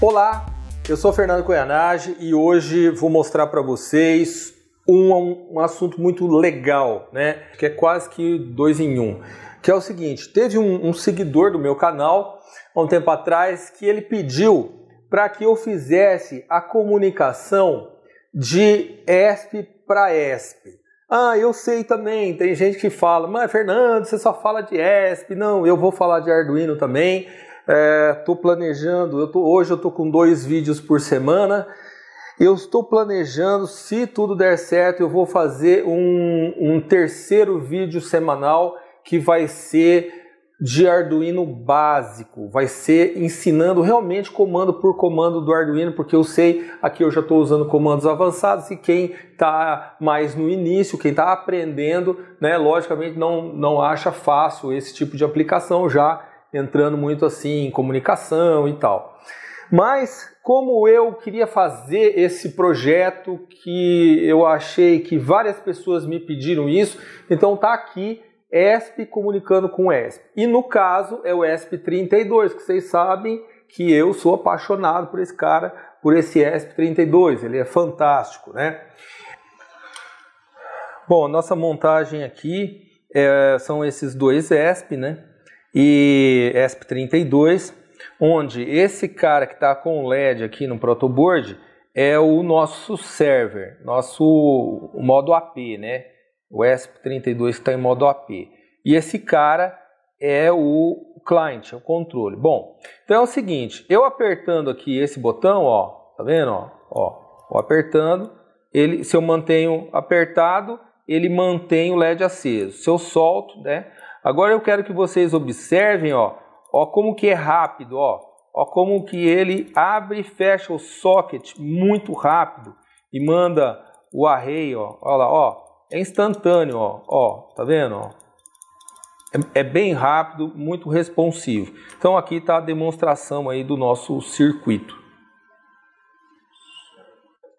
Olá, eu sou Fernando Coianage e hoje vou mostrar para vocês um, um, assunto muito legal, né? Que é quase que dois em um. Que é o seguinte: teve um, um seguidor do meu canal há um tempo atrás que ele pediu para que eu fizesse a comunicação de ESP para ESP. Ah, eu sei também, tem gente que fala, mas Fernando, você só fala de ESP. Não, eu vou falar de Arduino também. Estou é, planejando, eu tô, hoje eu estou com dois vídeos por semana. Eu estou planejando, se tudo der certo, eu vou fazer um, um terceiro vídeo semanal que vai ser de Arduino básico. Vai ser ensinando realmente comando por comando do Arduino, porque eu sei, aqui eu já estou usando comandos avançados e quem está mais no início, quem está aprendendo, né, logicamente não, não acha fácil esse tipo de aplicação já entrando muito assim em comunicação e tal. Mas como eu queria fazer esse projeto que eu achei que várias pessoas me pediram isso, então tá aqui ESP comunicando com ESP. E no caso é o ESP 32, que vocês sabem que eu sou apaixonado por esse cara, por esse ESP 32, ele é fantástico, né? Bom, a nossa montagem aqui é, são esses dois ESP, né? e ESP32, onde esse cara que está com o LED aqui no protoboard é o nosso server, nosso modo AP, né? O ESP32 está em modo AP. E esse cara é o client, é o controle. Bom, então é o seguinte, eu apertando aqui esse botão, ó, tá vendo, ó, ó, apertando, ele, se eu mantenho apertado, ele mantém o LED aceso. Se eu solto, né, Agora eu quero que vocês observem, ó, ó como que é rápido, ó, ó como que ele abre e fecha o socket muito rápido e manda o array, ó, ó lá, ó, é instantâneo, ó, ó, tá vendo, ó? É, é bem rápido, muito responsivo. Então aqui está a demonstração aí do nosso circuito.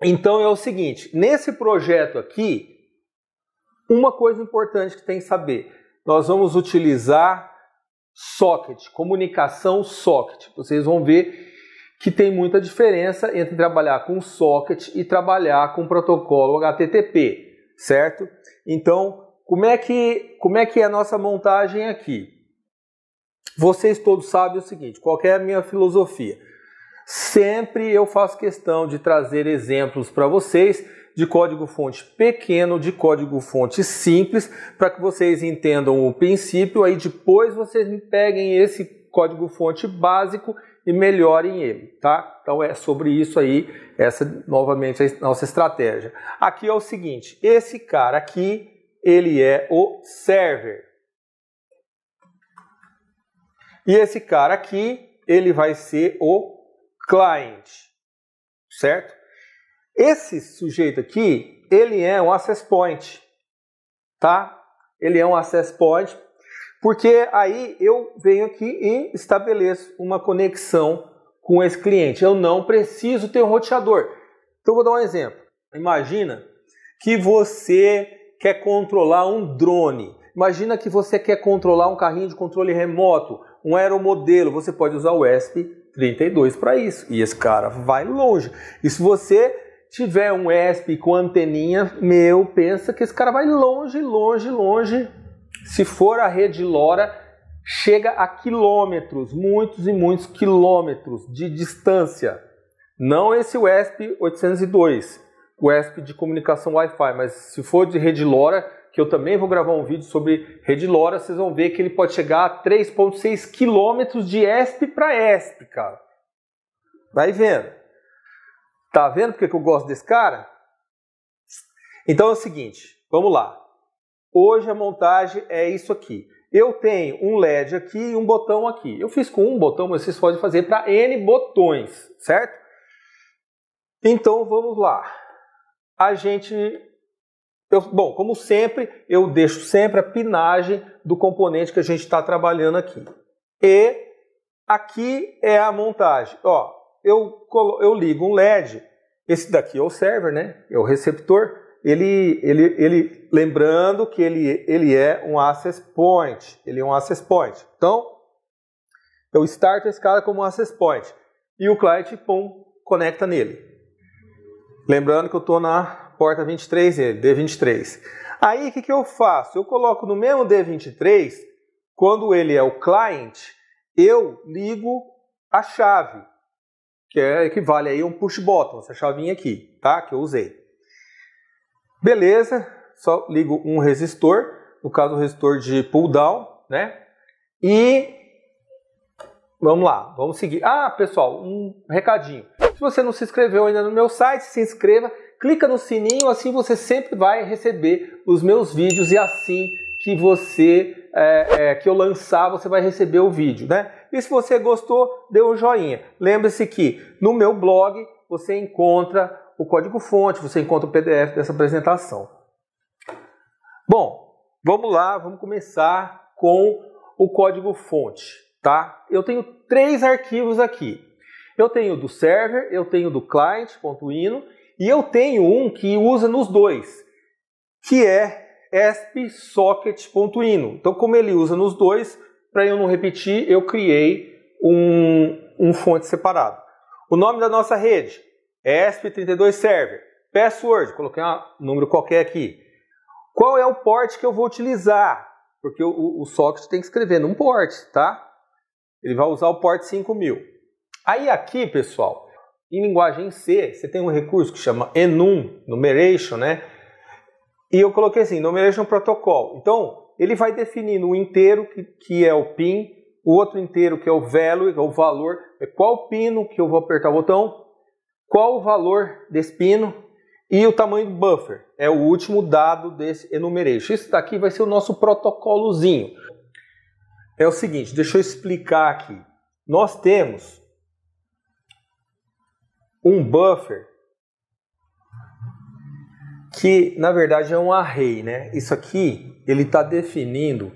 Então é o seguinte, nesse projeto aqui, uma coisa importante que tem que saber, nós vamos utilizar socket, comunicação socket. Vocês vão ver que tem muita diferença entre trabalhar com socket e trabalhar com protocolo HTTP, certo? Então, como é que, como é, que é a nossa montagem aqui? Vocês todos sabem o seguinte, qual é a minha filosofia? Sempre eu faço questão de trazer exemplos para vocês de código-fonte pequeno, de código-fonte simples, para que vocês entendam o princípio, aí depois vocês me peguem esse código-fonte básico e melhorem ele, tá? Então é sobre isso aí, essa novamente a nossa estratégia. Aqui é o seguinte, esse cara aqui, ele é o server. E esse cara aqui, ele vai ser o client, certo? Esse sujeito aqui, ele é um access point, tá? Ele é um access point, porque aí eu venho aqui e estabeleço uma conexão com esse cliente. Eu não preciso ter um roteador. Então vou dar um exemplo. Imagina que você quer controlar um drone. Imagina que você quer controlar um carrinho de controle remoto, um aeromodelo. Você pode usar o ESP32 para isso. E esse cara vai longe. E se você tiver um ESP com anteninha, meu, pensa que esse cara vai longe, longe, longe. Se for a rede LoRa, chega a quilômetros, muitos e muitos quilômetros de distância. Não esse ESP 802, o ESP de comunicação Wi-Fi, mas se for de rede LoRa, que eu também vou gravar um vídeo sobre rede LoRa, vocês vão ver que ele pode chegar a 3.6 quilômetros de ESP para ESP, cara. Vai vendo. Tá vendo porque que eu gosto desse cara? Então é o seguinte, vamos lá. Hoje a montagem é isso aqui. Eu tenho um LED aqui e um botão aqui. Eu fiz com um botão, mas vocês podem fazer para N botões, certo? Então vamos lá. A gente eu, bom, como sempre, eu deixo sempre a pinagem do componente que a gente está trabalhando aqui. E aqui é a montagem. Ó, eu, eu ligo um LED. Esse daqui é o server, né? É o receptor. Ele, ele, ele, lembrando que ele, ele é um access point. Ele é um access point. Então, eu starto esse cara como um access point. E o cliente, pum, conecta nele. Lembrando que eu estou na porta 23 dele, D23. Aí, o que, que eu faço? Eu coloco no mesmo D23, quando ele é o client, eu ligo a chave que é, equivale aí a um push button, essa chavinha aqui, tá? Que eu usei. Beleza, só ligo um resistor, no caso um resistor de pull down, né? E vamos lá, vamos seguir. Ah, pessoal, um recadinho. Se você não se inscreveu ainda no meu site, se inscreva, clica no sininho, assim você sempre vai receber os meus vídeos e assim que você é, é, que eu lançar, você vai receber o vídeo, né? E se você gostou, dê um joinha. Lembre-se que no meu blog você encontra o código-fonte, você encontra o PDF dessa apresentação. Bom, vamos lá, vamos começar com o código-fonte, tá? Eu tenho três arquivos aqui. Eu tenho do server, eu tenho do client.ino e eu tenho um que usa nos dois, que é espsocket.ino. Então, como ele usa nos dois, para eu não repetir, eu criei um, um fonte separado. O nome da nossa rede, ESP32 Server. Password, coloquei um número qualquer aqui. Qual é o porte que eu vou utilizar? Porque o, o socket tem que escrever num porte, tá? Ele vai usar o porte 5000. Aí aqui, pessoal, em linguagem C, você tem um recurso que chama enum, numeration, né? E eu coloquei assim, numeration protocol. Então, ele vai definindo o inteiro, que, que é o PIN, o outro inteiro, que é o value, que é o valor, é qual pino que eu vou apertar o botão, qual o valor desse pino e o tamanho do buffer, é o último dado desse enumeration. Isso daqui vai ser o nosso protocolozinho. É o seguinte, deixa eu explicar aqui. Nós temos um buffer que na verdade é um array, né? Isso aqui ele está definindo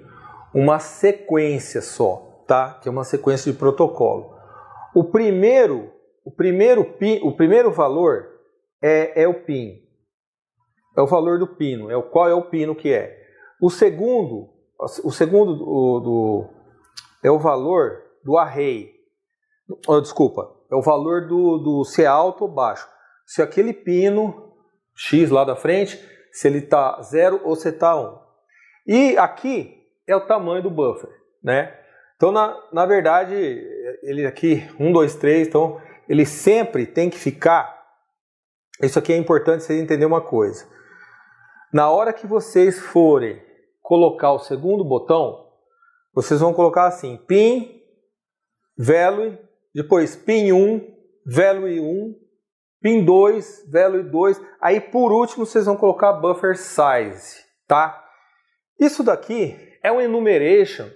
uma sequência só, tá? Que é uma sequência de protocolo. O primeiro, o primeiro pin, o primeiro valor é, é o pin, é o valor do pino, é o qual é o pino que é. O segundo, o segundo do, do é o valor do array. Oh, desculpa, é o valor do, do se é alto ou baixo. Se aquele pino X lá da frente, se ele está 0 ou se está 1. Um. E aqui é o tamanho do buffer, né? Então, na, na verdade, ele aqui, 1, 2, 3, então ele sempre tem que ficar... Isso aqui é importante você entender uma coisa. Na hora que vocês forem colocar o segundo botão, vocês vão colocar assim, pin, value, depois pin 1, value 1, pin 2, value 2. Aí por último vocês vão colocar buffer size, tá? Isso daqui é um enumeration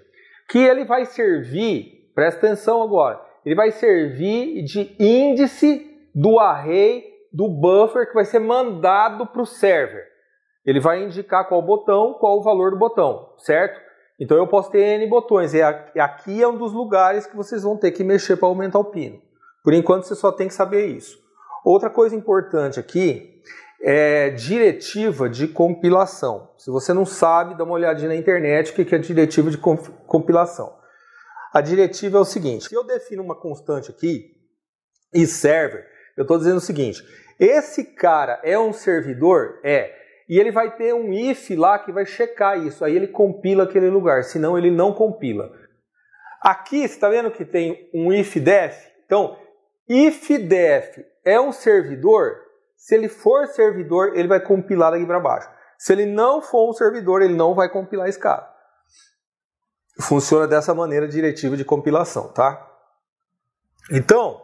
que ele vai servir, presta atenção agora, ele vai servir de índice do array do buffer que vai ser mandado para o server. Ele vai indicar qual botão, qual o valor do botão, certo? Então eu posso ter N botões, e aqui é um dos lugares que vocês vão ter que mexer para aumentar o pino. Por enquanto você só tem que saber isso. Outra coisa importante aqui é diretiva de compilação. Se você não sabe, dá uma olhadinha na internet o que é diretiva de compilação. A diretiva é o seguinte: se eu defino uma constante aqui e server, eu estou dizendo o seguinte: esse cara é um servidor? É. E ele vai ter um if lá que vai checar isso. Aí ele compila aquele lugar, senão ele não compila. Aqui, você está vendo que tem um if def? Então, Ifdef é um servidor, se ele for servidor, ele vai compilar daqui para baixo. Se ele não for um servidor, ele não vai compilar esse cara. Funciona dessa maneira diretiva de compilação, tá? Então,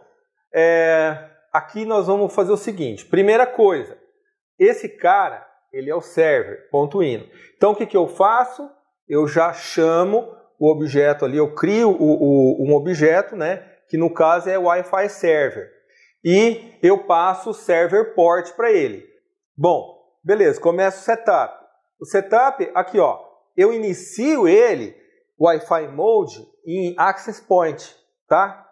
é, aqui nós vamos fazer o seguinte. Primeira coisa, esse cara, ele é o server, ponto Então, o que, que eu faço? Eu já chamo o objeto ali, eu crio o, o, um objeto, né? que no caso é Wi-Fi Server. E eu passo o server port para ele. Bom, beleza, começa o setup. O setup, aqui ó, eu inicio ele, Wi-Fi Mode, em Access Point, tá?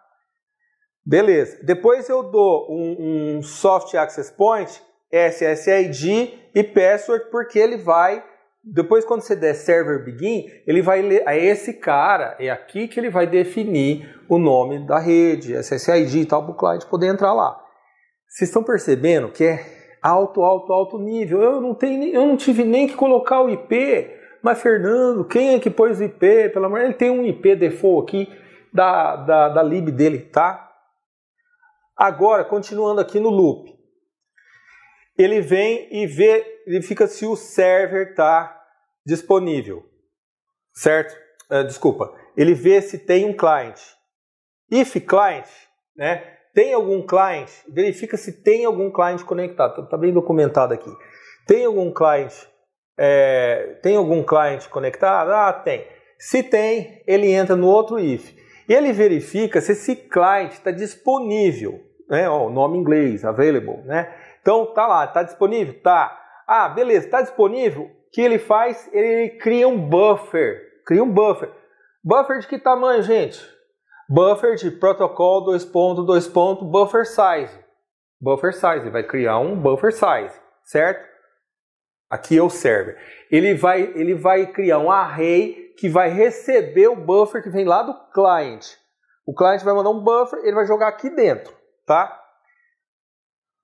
Beleza, depois eu dou um, um Soft Access Point, SSID e Password, porque ele vai depois quando você der server begin, ele vai ler, é esse cara, é aqui que ele vai definir o nome da rede, SSID e tal, para o cliente poder entrar lá. Vocês estão percebendo que é alto, alto, alto nível. Eu não, tenho, eu não tive nem que colocar o IP, mas Fernando, quem é que pôs o IP? Pelo amor ele tem um IP default aqui da, da, da lib dele, tá? Agora, continuando aqui no loop ele vem e vê, ele fica se o server está disponível, certo? Uh, desculpa, ele vê se tem um client. If client, né? Tem algum client? Verifica se tem algum client conectado. Está bem documentado aqui. Tem algum client? É, tem algum client conectado? Ah, tem. Se tem, ele entra no outro if. Ele verifica se esse client está disponível, né? o nome em inglês, available, né? Então tá lá, tá disponível? Tá. Ah, beleza, tá disponível? O que ele faz? Ele cria um buffer. Cria um buffer. Buffer de que tamanho, gente? Buffer de protocolo 2.2. buffer size. Buffer size, ele vai criar um buffer size, certo? Aqui é o server. Ele vai, ele vai criar um array que vai receber o buffer que vem lá do client. O client vai mandar um buffer, ele vai jogar aqui dentro, tá?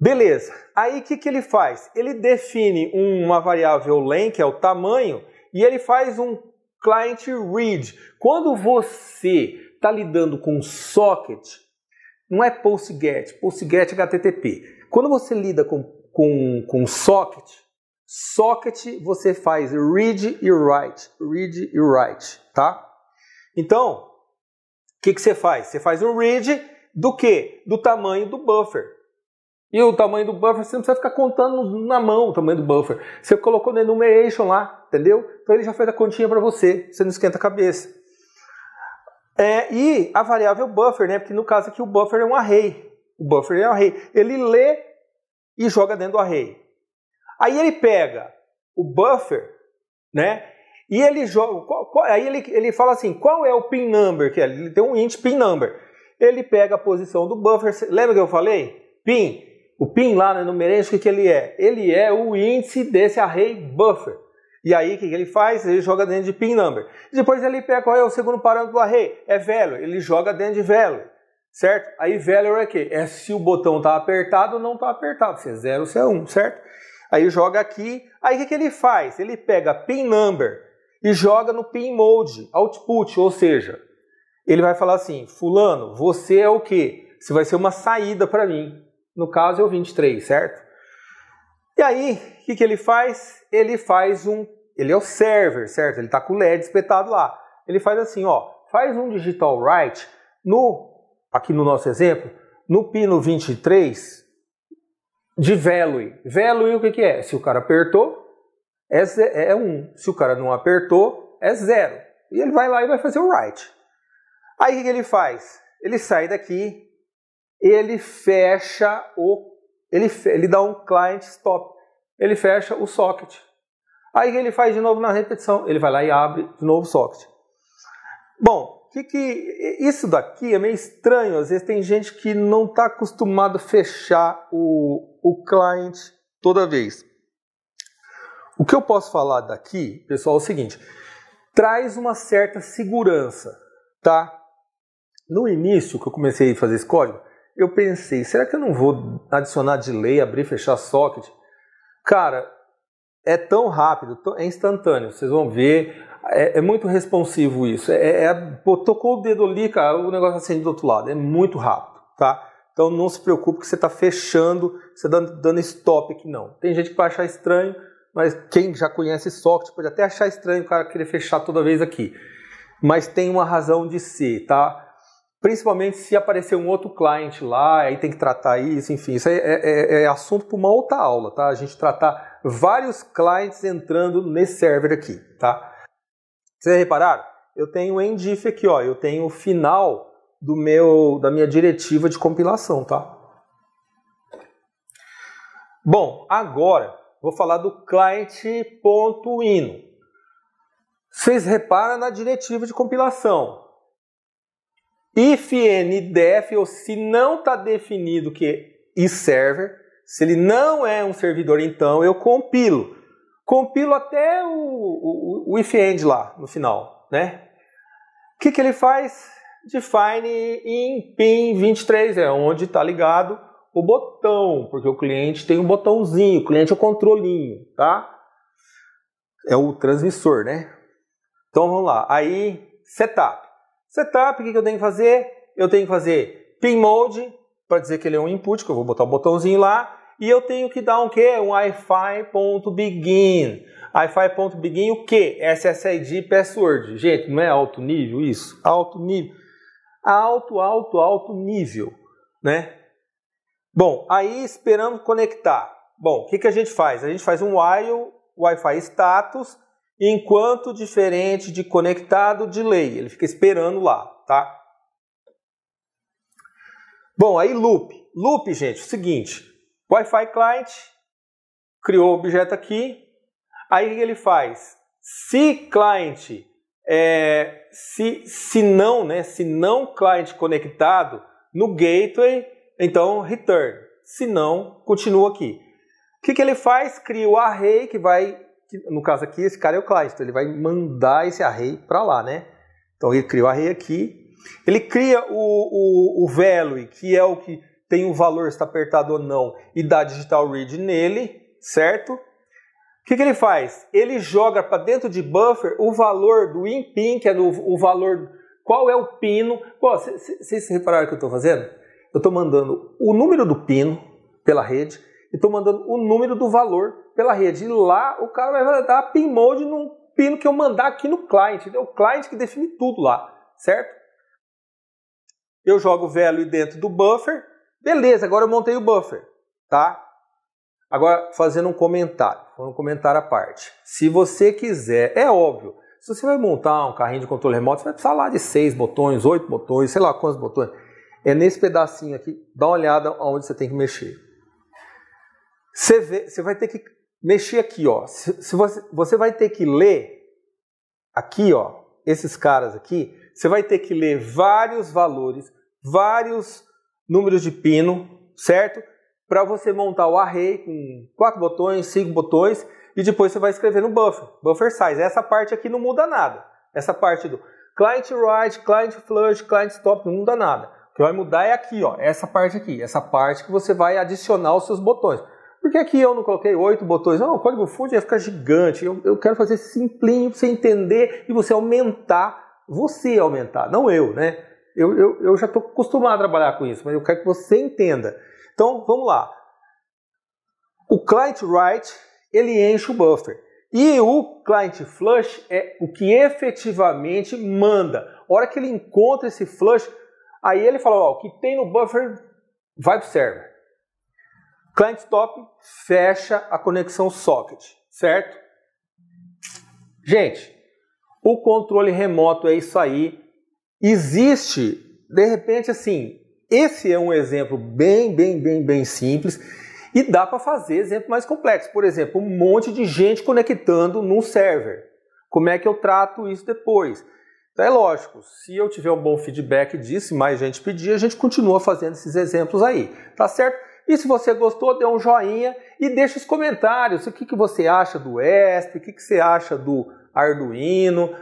Beleza, aí o que, que ele faz? Ele define uma variável len, que é o tamanho, e ele faz um client read. Quando você está lidando com socket, não é PostGet, PostGet é HTTP. Quando você lida com, com, com socket, socket você faz read e write, read e write, tá? Então, o que, que você faz? Você faz um read do que? Do tamanho do buffer. E o tamanho do buffer, você não precisa ficar contando na mão o tamanho do buffer. Você colocou no enumeration lá, entendeu? Então ele já fez a continha para você, você não esquenta a cabeça. É, e a variável buffer, né? Porque no caso aqui o buffer é um array. O buffer é um array. Ele lê e joga dentro do array. Aí ele pega o buffer, né? E ele joga. Qual, qual, aí ele, ele fala assim: qual é o pin number? Que é, ele tem um int pin number. Ele pega a posição do buffer. Lembra que eu falei? Pin o PIN lá no né, Numerance, o que, que ele é? Ele é o índice desse array buffer. E aí, o que, que ele faz? Ele joga dentro de PIN number. depois ele pega qual é o segundo parâmetro do array? É value. Ele joga dentro de value. Certo? Aí value é o quê? É se o botão está apertado ou não está apertado. Se é 0 se é 1, um, certo? Aí joga aqui. Aí o que, que ele faz? Ele pega PIN number e joga no PIN mode, output, ou seja, ele vai falar assim, fulano, você é o quê? Você vai ser uma saída para mim. No caso, é o 23, certo? E aí, o que, que ele faz? Ele faz um. Ele é o server, certo? Ele está com o LED espetado lá. Ele faz assim, ó. Faz um digital write no. Aqui no nosso exemplo, no pino 23 de value. Value o que, que é? Se o cara apertou, é, é 1. Se o cara não apertou, é 0. E ele vai lá e vai fazer o write. Aí o que, que ele faz? Ele sai daqui, ele fecha o. Ele, ele dá um client stop. Ele fecha o socket. Aí ele faz de novo na repetição. Ele vai lá e abre de novo o socket. Bom, que que, isso daqui é meio estranho. Às vezes tem gente que não está acostumado a fechar o, o client toda vez. O que eu posso falar daqui, pessoal, é o seguinte: traz uma certa segurança, tá? No início, que eu comecei a fazer esse código, eu pensei, será que eu não vou adicionar delay, abrir e fechar socket? Cara, é tão rápido, é instantâneo, vocês vão ver, é, é muito responsivo isso. É, é, é, pô, tocou o dedo ali, cara, o negócio acende do outro lado, é muito rápido, tá? Então não se preocupe que você está fechando, você está dando, dando stop aqui não. Tem gente que vai achar estranho, mas quem já conhece socket pode até achar estranho o cara querer fechar toda vez aqui. Mas tem uma razão de ser, tá? Principalmente se aparecer um outro cliente lá, aí tem que tratar isso, enfim, isso é, é, é assunto para uma outra aula, tá? A gente tratar vários clientes entrando nesse server aqui, tá? Vocês repararam? Eu tenho o endif aqui, ó, eu tenho o final do meu, da minha diretiva de compilação, tá? Bom, agora vou falar do client.ino. Vocês reparam na diretiva de compilação, if n def, ou se não está definido que e server, se ele não é um servidor, então eu compilo. Compilo até o, o, o if end lá no final, né? O que, que ele faz? Define em pin 23, é onde está ligado o botão, porque o cliente tem um botãozinho, o cliente é o controlinho, tá? É o transmissor, né? Então vamos lá. Aí, setup. Setup, o que eu tenho que fazer? Eu tenho que fazer pin mode, para dizer que ele é um input, que eu vou botar o um botãozinho lá, e eu tenho que dar um que? Um wi-fi.begin o que? SSID password. Gente, não é alto nível isso? Alto nível. Alto, alto, alto nível, né? Bom, aí esperamos conectar. Bom, o que, que a gente faz? A gente faz um while, Wi-Fi status, enquanto diferente de conectado de lei. Ele fica esperando lá, tá? Bom, aí loop. Loop, gente, é o seguinte. Wi-Fi client criou o objeto aqui. Aí ele faz se client é, se, se não, né? Se não client conectado no gateway, então return. Se não, continua aqui. O que, que ele faz? Cria o array que vai que, no caso aqui, esse cara é o então ele vai mandar esse array para lá, né? Então ele cria o array aqui, ele cria o, o, o value, que é o que tem o valor, se está apertado ou não, e dá digital read nele, certo? O que, que ele faz? Ele joga para dentro de buffer o valor do inpin, que é do, o valor... Qual é o pino? Vocês repararam o que eu estou fazendo? Eu estou mandando o número do pino pela rede e estou mandando o número do valor pela rede. E lá o cara vai dar pin mode num pino que eu mandar aqui no client. É o client que define tudo lá, certo? Eu jogo o value dentro do buffer. Beleza, agora eu montei o buffer, tá? Agora, fazendo um comentário, um comentário à parte. Se você quiser, é óbvio, se você vai montar um carrinho de controle remoto, você vai precisar lá de seis botões, oito botões, sei lá quantos botões. É nesse pedacinho aqui, dá uma olhada onde você tem que mexer. Você, vê, você vai ter que mexer aqui, ó. Se, se você, você vai ter que ler aqui, ó, esses caras aqui, você vai ter que ler vários valores, vários números de pino, certo? Para você montar o array com quatro botões, cinco botões e depois você vai escrever no buffer, buffer size. Essa parte aqui não muda nada. Essa parte do client write, client flush, client stop não muda nada. O que vai mudar é aqui, ó, essa parte aqui, essa parte que você vai adicionar os seus botões. Por que, é que eu não coloquei oito botões? Não, o código fonte ia ficar gigante. Eu, eu quero fazer simplinho para você entender e você aumentar. Você aumentar, não eu, né? Eu, eu, eu já estou acostumado a trabalhar com isso, mas eu quero que você entenda. Então, vamos lá. O client write, ele enche o buffer. E o client flush é o que efetivamente manda. A hora que ele encontra esse flush, aí ele fala, ó, o que tem no buffer vai para o server. Client stop fecha a conexão socket, certo? Gente, o controle remoto é isso aí. Existe, de repente, assim, esse é um exemplo bem, bem, bem, bem simples e dá para fazer exemplo mais complexo. Por exemplo, um monte de gente conectando num server. Como é que eu trato isso depois? Então é lógico, se eu tiver um bom feedback disso, e mais gente pedir, a gente continua fazendo esses exemplos aí, tá certo? E se você gostou, dê um joinha e deixe os comentários. O que, que você acha do ESP, o que, que você acha do Arduino.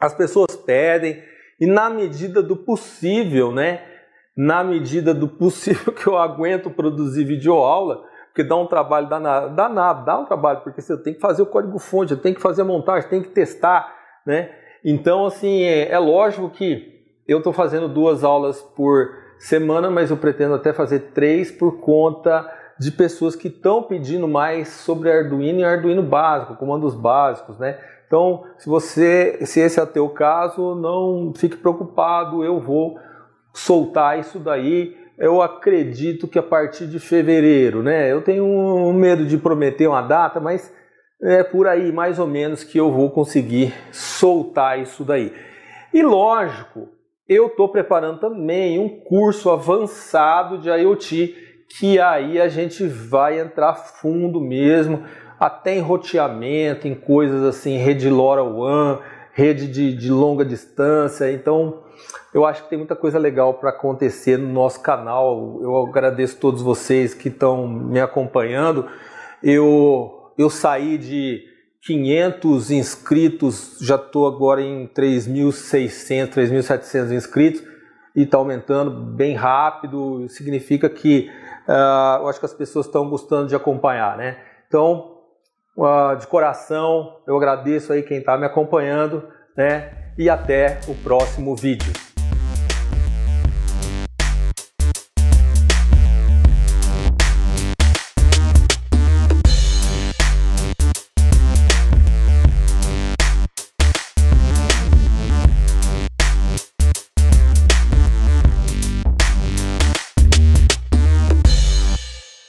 As pessoas pedem e na medida do possível, né? Na medida do possível que eu aguento produzir videoaula, porque dá um trabalho danado, danado dá um trabalho, porque você tem que fazer o código fonte, tem que fazer a montagem, tem que testar, né? Então, assim, é, é lógico que eu estou fazendo duas aulas por semana, mas eu pretendo até fazer três por conta de pessoas que estão pedindo mais sobre Arduino e Arduino básico, comandos básicos, né? Então, se você, se esse é o teu caso, não fique preocupado, eu vou soltar isso daí. Eu acredito que a partir de fevereiro, né? Eu tenho um medo de prometer uma data, mas é por aí mais ou menos que eu vou conseguir soltar isso daí. E lógico, eu estou preparando também um curso avançado de IoT, que aí a gente vai entrar fundo mesmo, até em roteamento, em coisas assim, rede LoRaWAN, rede de, de longa distância. Então, eu acho que tem muita coisa legal para acontecer no nosso canal. Eu agradeço a todos vocês que estão me acompanhando. Eu, eu saí de 500 inscritos, já estou agora em 3.600, 3.700 inscritos e está aumentando bem rápido. Significa que uh, eu acho que as pessoas estão gostando de acompanhar, né? Então, uh, de coração, eu agradeço aí quem está me acompanhando, né? E até o próximo vídeo.